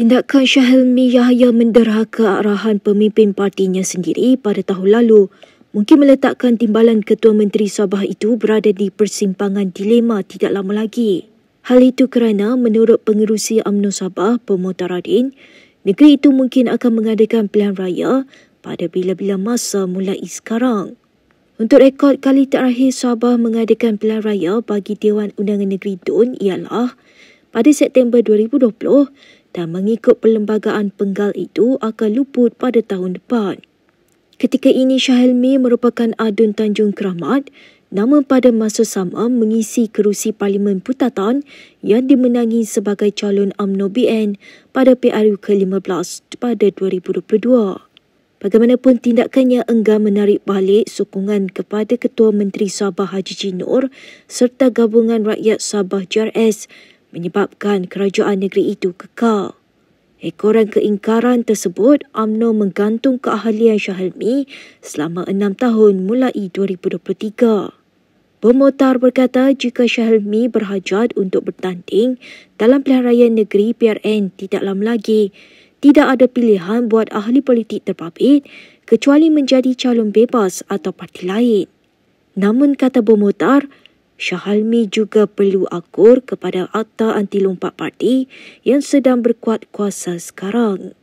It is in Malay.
Tindakan Syahilmi Yahya mendera ke arahan pemimpin partinya sendiri pada tahun lalu mungkin meletakkan timbalan Ketua Menteri Sabah itu berada di persimpangan dilema tidak lama lagi. Hal itu kerana menurut pengerusi UMNO Sabah, Pemotar Radin, negeri itu mungkin akan mengadakan pilihan raya pada bila-bila masa mulai sekarang. Untuk rekod kali terakhir Sabah mengadakan pilihan raya bagi Dewan Undangan Negeri DUN ialah pada September 2020 dan mengikut perlembagaan penggal itu akan luput pada tahun depan. Ketika ini Syahilmi merupakan adun Tanjung Keramat, namun pada masa sama mengisi kerusi Parlimen Putatan yang dimenangi sebagai calon UMNO BN pada PRU ke-15 pada 2022. Bagaimanapun tindakannya enggan menarik balik sokongan kepada Ketua Menteri Sabah Haji Jinur serta Gabungan Rakyat Sabah JRS menyebabkan kerajaan negeri itu kekal. Ekoran keingkaran tersebut, UMNO menggantung keahlian Syahelmi selama enam tahun mulai 2023. Pemotar berkata jika Syahelmi berhajat untuk bertanding dalam pilihan raya negeri PRN tidak lama lagi, tidak ada pilihan buat ahli politik terpapit kecuali menjadi calon bebas atau parti lain. Namun kata Bomotar, Syahalmi juga perlu akur kepada akta anti lompat parti yang sedang berkuat kuasa sekarang.